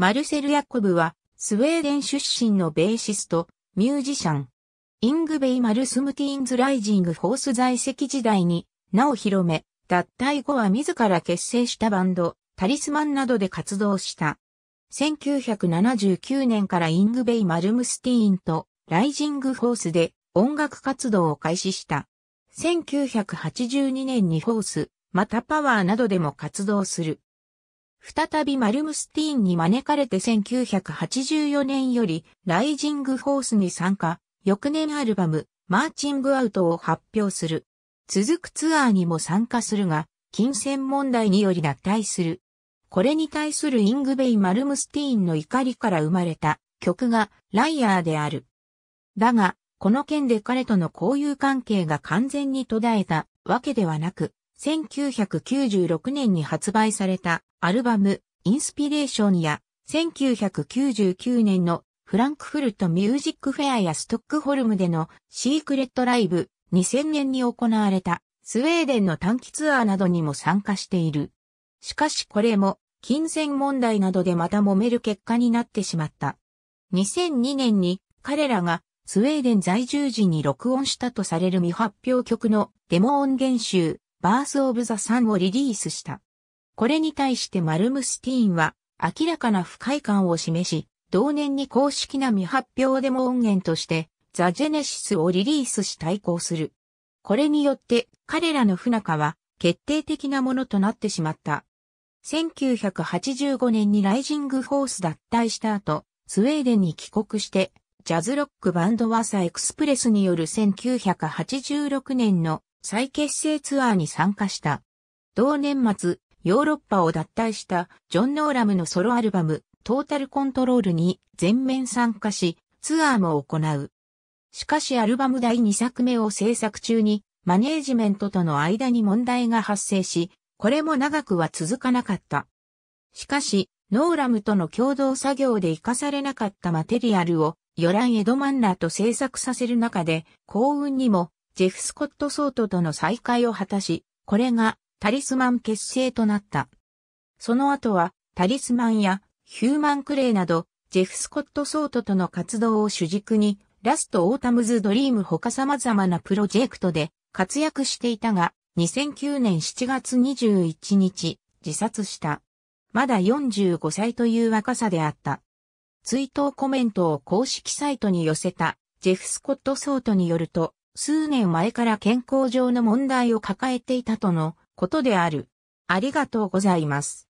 マルセル・ヤコブは、スウェーデン出身のベーシスト、ミュージシャン。イングベイ・マルスムティーンズ・ライジング・ホース在籍時代に、名を広め、脱退後は自ら結成したバンド、タリスマンなどで活動した。1979年からイングベイ・マルムスティーンと、ライジング・ホースで音楽活動を開始した。1982年にホース、またパワーなどでも活動する。再びマルムスティーンに招かれて1984年よりライジングフォースに参加、翌年アルバムマーチングアウトを発表する。続くツアーにも参加するが、金銭問題により脱退する。これに対するイングベイ・マルムスティーンの怒りから生まれた曲がライアーである。だが、この件で彼との交友関係が完全に途絶えたわけではなく、1996年に発売されたアルバムインスピレーションや1999年のフランクフルトミュージックフェアやストックホルムでのシークレットライブ2000年に行われたスウェーデンの短期ツアーなどにも参加している。しかしこれも金銭問題などでまた揉める結果になってしまった。2002年に彼らがスウェーデン在住時に録音したとされる未発表曲のデモ音源集バース・オブ・ザ・サンをリリースした。これに対してマルムスティーンは明らかな不快感を示し、同年に公式な未発表デモ音源として、ザ・ジェネシスをリリースし対抗する。これによって彼らの不仲は決定的なものとなってしまった。1985年にライジング・フォース脱退した後、スウェーデンに帰国して、ジャズロックバンドワサエクスプレスによる1986年の再結成ツアーに参加した。同年末、ヨーロッパを脱退したジョン・ノーラムのソロアルバム、トータルコントロールに全面参加し、ツアーも行う。しかしアルバム第2作目を制作中に、マネージメントとの間に問題が発生し、これも長くは続かなかった。しかし、ノーラムとの共同作業で活かされなかったマテリアルを、ヨラン・エドマンラーと制作させる中で、幸運にもジェフ・スコット・ソートとの再会を果たし、これがタリスマン結成となった。その後は、タリスマンやヒューマン・クレイなど、ジェフ・スコット・ソートとの活動を主軸に、ラスト・オータムズ・ドリーム他様々なプロジェクトで活躍していたが、2009年7月21日、自殺した。まだ45歳という若さであった。追悼コメントを公式サイトに寄せた、ジェフ・スコット・ソートによると、数年前から健康上の問題を抱えていたとのことである。ありがとうございます。